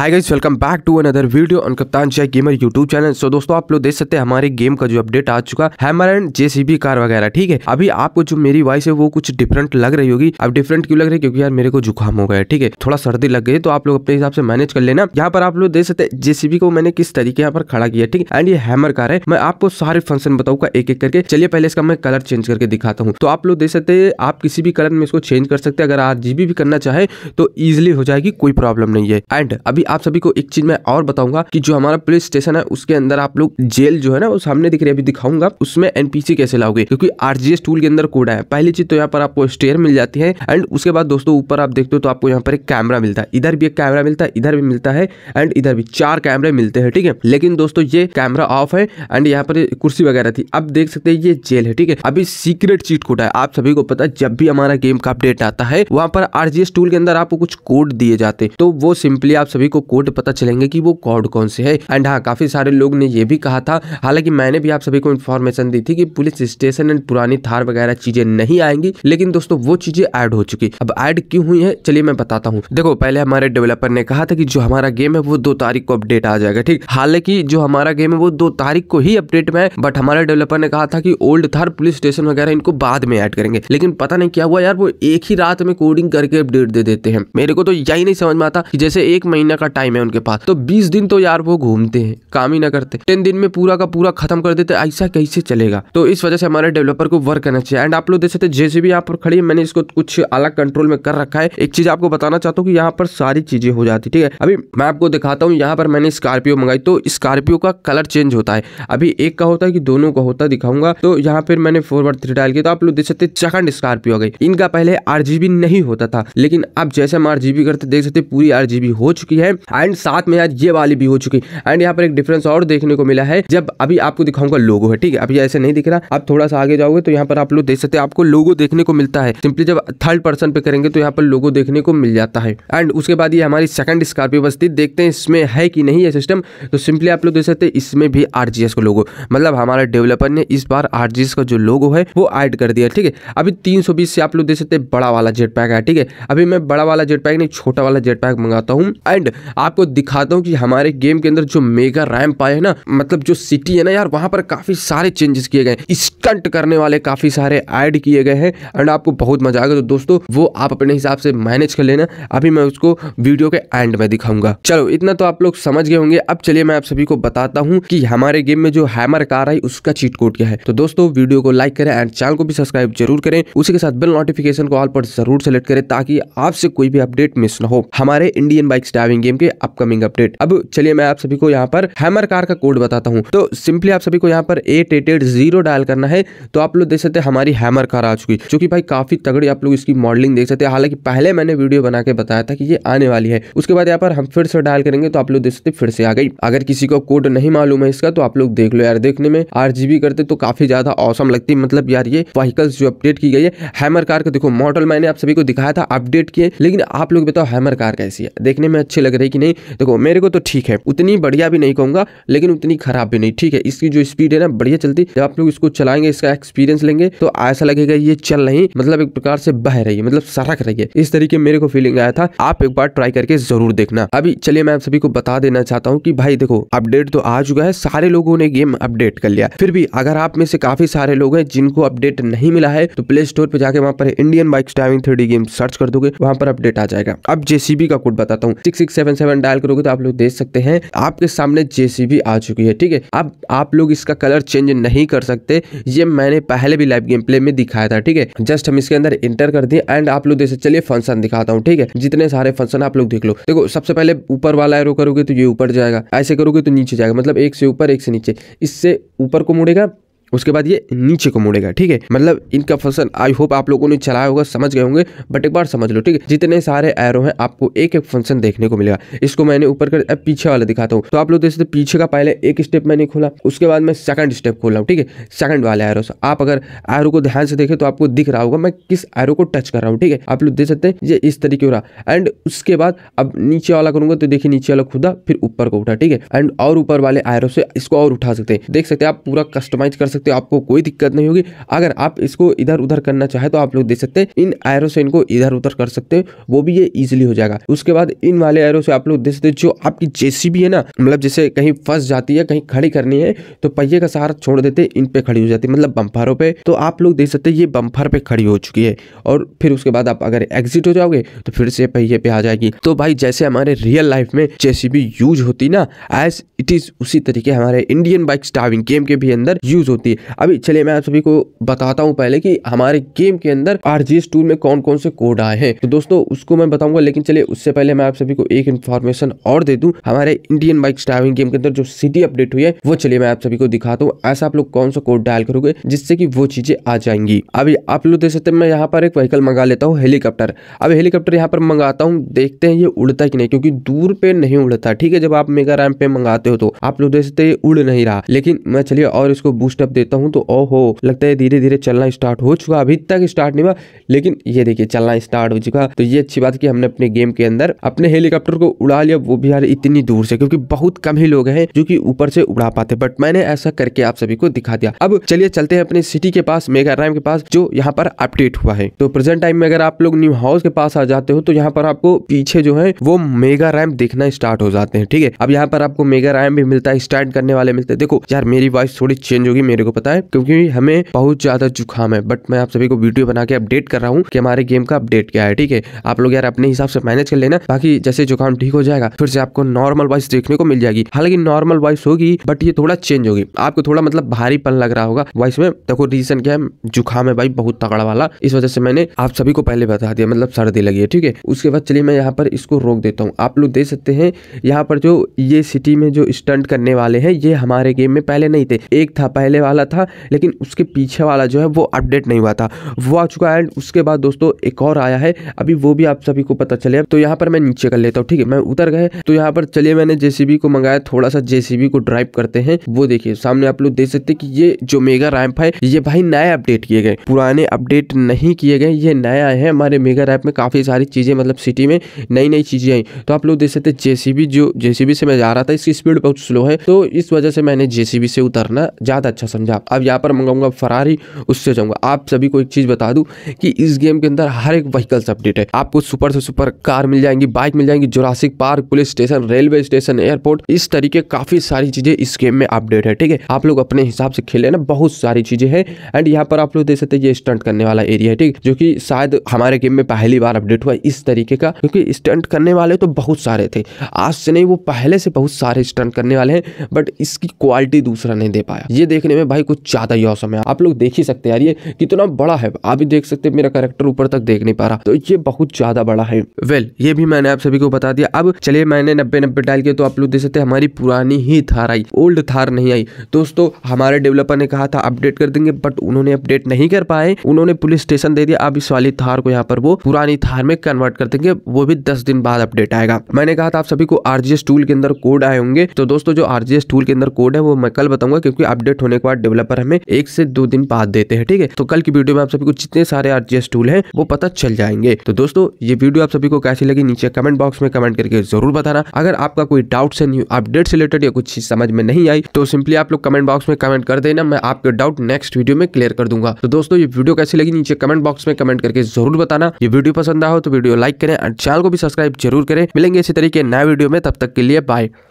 hi guys welcome back to another video on Kaptaan Jay gamer YouTube channel so दोस्तों आप लोग देख सकते हैं हमारे गेम का जो अपडेट आ चुका हैमर एंड जेसीबी कार वगैरह ठीक है अभी आपको जो मेरी वॉइस है वो कुछ डिफरेंट लग रही होगी अब डिफरेंट क्यों लग रही है क्योंकि यार मेरे को जुकाम हो गया ठीक है थोड़ा सर्दी लग गई तो आप लोग अपने हिसाब से मैनेज कर लेना यहाँ पर आप लोग देख सकते हैं जेसीबी को मैंने किस तरीके यहाँ पर खड़ा किया ठीक है एंड ये हैमर कार है मैं आपको सारे फंक्शन बताऊंगा एक एक करके चलिए पहले इसका मैं कलर चेंज करके दिखाता हूँ तो आप लोग देख सकते हैं आप किसी भी कलर में इसको चेंज कर सकते हैं अगर आर भी करना चाहे तो ईजिली हो जाएगी कोई प्रॉब्लम नहीं है एंड अभी आप सभी को एक चीज मैं और बताऊंगा कि जो हमारा पुलिस स्टेशन है उसके अंदर आप लोग जेल जो है ना वो सामने दिख रही अभी दिखाऊंगा उसमें एनपीसी कैसे लाओगे क्योंकि आरजीएस टूल के अंदर कोडा है पहली चीज तो यहाँ पर आपको स्टेयर मिल जाती है एंड उसके बाद दोस्तों ऊपर आप देखते हो तो आपको यहाँ पर एक कैमरा मिलता है इधर भी एक कैमरा मिलता है इधर भी मिलता है एंड इधर भी चार कैमरे मिलते हैं ठीक है लेकिन दोस्तों ये कैमरा ऑफ है एंड यहाँ पर कुर्सी वगैरह थी अब देख सकते हैं ये जेल है ठीक है अभी सीक्रेट चीट कोड है आप सभी को पता है जब भी हमारा गेम का अपडेट आता है वहां पर आरजीएस टूल के अंदर आपको कुछ कोड दिए जाते तो वो सिंपली आप सभी को कोड पता चलेंगे कि वो कोड कौन से है एंड हाँ काफी सारे लोग ने ये भी कहा था हालांकि मैंने भी आप सभी को इन्फॉर्मेशन दी थी कि पुलिस स्टेशन एंड पुरानी थार वगैरह चीजें नहीं आएंगी लेकिन दोस्तों वो चीजें ऐड हो चुकी अब ऐड क्यों हुई है चलिए मैं बताता हूँ देखो पहले हमारे डेवलपर ने कहा था कि जो हमारा गेम है वो दो तारीख को अपडेट आ जाएगा ठीक हालांकि जो हमारा गेम है वो दो तारीख को ही अपडेट में है बट हमारे डेवलपर ने कहा था कि ओल्ड थार पुलिस स्टेशन वगैरह इनको बाद में ऐड करेंगे लेकिन पता नहीं क्या हुआ यार वो एक ही रात में कोडिंग करके अपडेट दे देते हैं मेरे को तो यही नहीं समझ में आता कि जैसे एक महीना का टाइम है उनके पास तो बीस दिन तो यार वो घूमते हैं काम ही ना करते टेन दिन में पूरा का पूरा खत्म कर देते ऐसा कैसे चलेगा तो इस वजह से हमारे डेवलपर को वर्क करना चाहिए एंड आप लोग देख सकते जैसे भी यहाँ पर खड़ी है मैंने इसको कुछ अलग कंट्रोल में कर रखा है एक चीज आपको बताना चाहता हूँ कि यहाँ पर सारी चीजें हो जाती ठीक है अभी मैं आपको दिखाता हूँ यहाँ पर मैंने स्कॉर्पियो मंगाई तो स्कॉर्पियो का कलर चेंज होता है अभी एक का होता है कि दोनों का होता दिखाऊंगा तो यहाँ पर मैंने फोरवर्ड थ्री डायल किया तो आप लोग देख सकते चखंड स्कॉर्पियो गई इनका पहले आर नहीं होता था लेकिन अब जैसे हम आर करते देख सकते पूरी आर हो चुकी है एंड साथ में यार ये वाली भी हो चुकी एंड यहाँ पर एक डिफरेंस और देखने को मिला है जब अभी आपको दिखाऊंगा लोगो है ठीक है अभी ऐसे नहीं दिख रहा आप थोड़ा सा आगे जाओगे तो यहाँ पर आप लोग देख सकते हैं आपको लोगो देखने को मिलता है सिंपली जब थर्ड पर्सन पे करेंगे तो यहाँ पर लोगो देखने को मिल जाता है एंड उसके बाद ये हमारी सेकंड स्कॉर्पियो बस्ती देखते हैं इसमें है कि नहीं है सिस्टम तो सिंपली आप लोग देख सकते हैं इसमें भी आर का लोगो मतलब हमारा डेवलपर ने इस बार आर का जो लोगो है वो ऐड कर दिया ठीक है अभी तीन से आप लोग देख सकते हैं बड़ा वाला जेट पैक है ठीक है अभी मैं बड़ा वाला जेट पैक नहीं छोटा वाला जेट पैक मंगाता हूँ एंड आपको दिखाता हूँ कि हमारे गेम के अंदर जो मेगा रैम पाए है ना मतलब जो सिटी है ना यार वहाँ पर काफ़ी सारे चेंजेस किए गए स्टंट करने वाले काफ़ी सारे ऐड किए गए हैं एंड आपको बहुत मजा आएगा तो दोस्तों वो आप अपने हिसाब से मैनेज कर लेना अभी मैं उसको वीडियो के एंड में दिखाऊंगा चलो इतना तो आप लोग समझ गए होंगे अब चलिए मैं आप सभी को बताता हूँ कि हमारे गेम में जो हैमर कार आई उसका चीट कोड क्या है तो दोस्तों वीडियो को लाइक करें एंड चैनल को भी सब्सक्राइब जरूर करें उसी के साथ बिल नोटिफिकेशन को ऑल पर जरूर सेलेक्ट करें ताकि आपसे कोई भी अपडेट मिस ना हो हमारे इंडियन बाइक्स ड्राइविंग गेम के अपकमिंग अपडेट अब चलिए मैं आप सभी को यहाँ पर हैमर कार का कोड बताता हूँ तो सिंपली आप सभी को यहाँ पर eight eight eight zero dial करना है तो आप लोग देख सकते हैं हमारी हैमर कार आ चुकी जो कि भाई काफी तगड़ी आप लोग इसकी मॉडलिंग देख सकते हैं हालांकि पहले मैंने वीडियो बना के बताया था कि ये आने वाली है उसके बाद यहाँ पर हम फिर से डायल करेंगे तो आप लोग देख सकते फिर से आ गई अगर किसी को कोड नहीं मालूम है इसका तो आप लोग देख लो यार देखने में आर करते तो काफी ज्यादा औसम लगती मतलब यार ये व्हीकल्स जो अपडेट की गई है हैमर कार का देखो मॉडल मैंने आप सभी को दिखाया था अपडेट किए लेकिन आप लोग बताओ हैमर कार कैसी है देखने में अच्छी लग रही कि नहीं देखो मेरे को तो ठीक है उतनी बढ़िया भी नहीं कहूंगा लेकिन उतनी खराब भी नहीं ठीक है इसकी जो स्पीड है ना बढ़िया चलती जब आप लोग इसको चलाएंगे इसका एक्सपीरियंस लेंगे तो ऐसा लगेगा ये चल रही मतलब एक प्रकार से बह रही है मतलब सड़क रही है इस तरीके मेरे को फीलिंग आया था आप एक बार ट्राई करके जरूर देखना अभी चलिए मैं आप सभी को बता देना चाहता हूँ कि भाई देखो अपडेट तो आ चुका है सारे लोगों ने गेम अपडेट कर लिया फिर भी अगर आप में से काफी सारे लोग हैं जिनको अपडेट नहीं मिला है तो प्ले स्टोर पर जाके वहाँ पर Indian bike driving three game search कर दोगे वहाँ पर अपडेट आ जाएगा अब जेसीबी का कोड बताता हूँ six six seven seven dial करोगे तो आप लोग देख सकते हैं आपके सामने जेसीबी आ चुकी है ठीक है अब आप लोग इसका कलर चेंज नहीं कर सकते ये मैंने पहले भी लाइव गेम प्ले में दिखाया था ठीक है जस्ट हम इसके अंदर इंटर कर दिए एंड आप लोग देख सकते चलिए फंक्शन दिखाता हूँ ठीक है जितने सारे फंक्शन आप लोग देख लो देखो सबसे पहले ऊपर वाला एरो करोगे तो ये ऊपर जाएगा ऐसे करोगे तो नीचे जाएगा मतलब एक से ऊपर एक से नीचे इससे ऊपर को मुड़ेगा उसके बाद ये नीचे को मुड़ेगा ठीक है मतलब इनका फंक्शन आई होप आप लोगों ने चलाया होगा समझ गए होंगे बट एक बार समझ लो ठीक है जितने सारे एरो हैं आपको एक एक फंक्शन देखने को मिलेगा इसको मैंने ऊपर कर पीछे वाला दिखाता हूँ तो आप लोग देख सकते पीछे का पहले एक स्टेप मैंने खोला उसके बाद मैं सेकंड स्टेप खोल रहा हूँ ठीक है सेकंड वाले एरो आप अगर एरो को ध्यान से देखें तो आपको दिख रहा होगा मैं किस एरो को टच कर रहा हूँ ठीक है आप लोग देख सकते हैं ये इस तरीके हो रहा एंड उसके बाद अब नीचे वाला करूंगा तो देखिए नीचे वाला खुदा फिर ऊपर को उठा ठीक है एंड और ऊपर वाले एरो से इसको और उठा सकते हैं देख सकते हैं आप पूरा कस्टमाइज कर सकते सकते हो आपको कोई दिक्कत नहीं होगी अगर आप इसको इधर उधर करना चाहे तो आप लोग देख सकते हैं इन एरो से इनको इधर उधर कर सकते हो वो भी ये इजिली हो जाएगा उसके बाद इन वाले एरो से आप लोग देख सकते हो जो आपकी जेसीबी है ना मतलब जैसे कहीं फंस जाती है कहीं खड़ी करनी है तो पहिए का सहारा छोड़ देते इन पे खड़ी हो जाती है मतलब बम्फरों पे तो आप लोग देख सकते हैं ये बम्फर पे खड़ी हो चुकी है और फिर उसके बाद आप अगर एग्जिट हो जाओगे तो फिर से पहिए पे आ जाएगी तो भाई जैसे हमारे रियल लाइफ में जेसीबी यूज होती ना एज इट इज उसी तरीके हमारे इंडियन बाइक स्टार्विंग गेम के भी अंदर यूज होती होती है अभी चलिए मैं आप सभी को बताता हूँ पहले कि हमारे गेम के अंदर आरजीएस टूल में कौन कौन से कोड आए हैं तो दोस्तों उसको मैं बताऊंगा लेकिन चलिए उससे पहले मैं आप सभी को एक इन्फॉर्मेशन और दे दू हमारे इंडियन बाइक ड्राइविंग गेम के अंदर जो सिटी अपडेट हुई है वो चलिए मैं आप सभी को दिखाता हूँ ऐसा आप लोग कौन सा कोड डायल करोगे जिससे कि वो चीजें आ जाएंगी अभी आप लोग देख सकते हैं मैं यहाँ पर एक व्हीकल मंगा लेता हूँ हेलीकॉप्टर अब हेलीकॉप्टर यहाँ पर मंगाता हूँ देखते हैं ये उड़ता कि नहीं क्योंकि दूर पे नहीं उड़ता ठीक है जब आप मेगा रैम पे मंगाते हो तो आप लोग देख सकते उड़ नहीं रहा लेकिन मैं चलिए और इसको बूस्टअप देता हूँ तो ओहो लगता है धीरे धीरे चलना स्टार्ट हो चुका अभी तक स्टार्ट नहीं हुआ लेकिन ये देखिए चलना स्टार्ट हो चुका तो ये अच्छी बात की हमने अपने गेम के अंदर अपने हेलीकॉप्टर को उड़ा लिया वो भी यार इतनी दूर से क्योंकि बहुत कम ही लोग हैं जो कि ऊपर से उड़ा पाते बट मैंने ऐसा करके आप सभी को दिखा दिया अब चलिए चलते हैं अपने सिटी के पास मेगा रैम के पास जो यहाँ पर अपडेट हुआ है तो प्रेजेंट टाइम में अगर आप लोग न्यू हाउस के पास आ जाते हो तो यहाँ पर आपको पीछे जो है वो मेगा रैम देखना स्टार्ट हो जाते हैं ठीक है अब यहाँ पर आपको मेगा रैम भी मिलता है स्टैंड करने वाले मिलते हैं देखो यार मेरी वॉइस थोड़ी चेंज होगी मेरे को को पता है क्योंकि हमें बहुत ज्यादा जुकाम है बट मैं आप सभी को वीडियो बना के अपडेट कर रहा हूँ कि हमारे गेम का अपडेट क्या है ठीक है आप लोग यार अपने हिसाब से मैनेज कर लेना बाकी जैसे जुकाम ठीक हो जाएगा फिर से आपको नॉर्मल वॉइस देखने को मिल जाएगी हालांकि नॉर्मल वॉइस होगी बट ये थोड़ा चेंज होगी आपको थोड़ा मतलब भारीपन लग रहा होगा वॉइस में देखो रीजन क्या है जुकाम है भाई बहुत तगड़ा वाला इस वजह से मैंने आप सभी को पहले बता दिया मतलब सर्दी लगी है ठीक है उसके बाद चलिए मैं यहाँ पर इसको रोक देता हूँ आप लोग देख सकते हैं यहाँ पर जो ये सिटी में जो स्टंट करने वाले हैं ये हमारे गेम में पहले नहीं थे एक था पहले वाला वाला था लेकिन उसके पीछे वाला जो है वो अपडेट नहीं हुआ था वो आ चुका है एंड उसके बाद दोस्तों एक और आया है अभी वो भी आप सभी को पता चले तो यहाँ पर मैं नीचे कर लेता हूँ ठीक है मैं उतर गए तो यहाँ पर चलिए मैंने जेसीबी को मंगाया थोड़ा सा जेसीबी को ड्राइव करते हैं वो देखिए सामने आप लोग देख सकते कि ये जो मेगा रैम्प है ये भाई नए अपडेट किए गए पुराने अपडेट नहीं किए गए ये नए आए हैं हमारे मेगा रैम्प में काफ़ी सारी चीज़ें मतलब सिटी में नई नई चीज़ें आई तो आप लोग देख सकते जेसीबी जो जेसीबी से मैं जा रहा था इसकी स्पीड बहुत स्लो है तो इस वजह से मैंने जेसीबी से उतरना ज़्यादा अच्छा समझा पंजाब अब यहाँ पर मंगाऊंगा फरारी उससे जाऊंगा आप सभी को एक चीज़ बता दूं कि इस गेम के अंदर हर एक व्हीकल्स अपडेट है आपको सुपर से सुपर कार मिल जाएंगी बाइक मिल जाएंगी Jurassic Park police station railway station airport इस तरीके काफ़ी सारी चीज़ें इस गेम में अपडेट है ठीक है आप लोग अपने हिसाब से खेले ना बहुत सारी चीज़ें हैं एंड यहाँ पर आप लोग देख सकते हैं ये स्टंट करने वाला एरिया है ठीक जो की शायद हमारे गेम में पहली बार अपडेट हुआ इस तरीके का क्योंकि स्टंट करने वाले तो बहुत सारे थे आज से नहीं वो पहले से बहुत सारे स्टंट करने वाले हैं बट इसकी क्वालिटी दूसरा नहीं दे पाया ये देखने में भाई कुछ ज़्यादा ही औसम है आप लोग देख ही सकते हैं यार ये कितना बड़ा है आप भी देख सकते हैं मेरा करेक्टर ऊपर तक देख नहीं पा रहा तो ये बहुत ज़्यादा बड़ा है वेल ये भी मैंने आप सभी को बता दिया अब चलिए मैंने नब्बे नब्बे डाल के तो आप लोग देख सकते हमारी पुरानी ही थार आई ओल्ड थार नहीं आई दोस्तों हमारे डेवलपर ने कहा था अपडेट कर देंगे बट उन्होंने अपडेट नहीं कर पाए उन्होंने पुलिस स्टेशन दे दिया अब इस वाली थार को यहाँ पर वो पुरानी थार में कन्वर्ट कर देंगे वो भी दस दिन बाद अपडेट आएगा मैंने कहा था आप सभी को आरजीएस टूल के अंदर कोड आए होंगे तो दोस्तों जो आरजीएस टूल के अंदर कोड है वो मैं कल बताऊंगा क्योंकि अपडेट होने के बाद डेवलपर हमें एक से दो दिन बाद देते हैं ठीक है तो कल की वीडियो में आप सभी को जितने सारे आरजीएस टूल है वो पता चल जाएंगे तो दोस्तों ये वीडियो आप सभी को कैसी लगी नीचे कमेंट बॉक्स में कमेंट करके जरूर बताना अगर आपका कोई डाउट है न्यू अपडेट से रिलेटेड या कुछ समझ में नहीं आई तो सिंपली आप लोग कमेंट बॉक्स में कमेंट कर देना मैं आपके डाउट नेक्स्ट वीडियो में क्लियर कर दूंगा तो दोस्तों ये वीडियो कैसी लगी नीचे कमेंट बॉक्स में कमेंट करके जरूर बताना ये वीडियो पसंद आओ तो वीडियो लाइक करें और चैनल को भी सब्सक्राइब जरूर करें मिलेंगे इसी तरीके नए वीडियो में तब तक के लिए बाय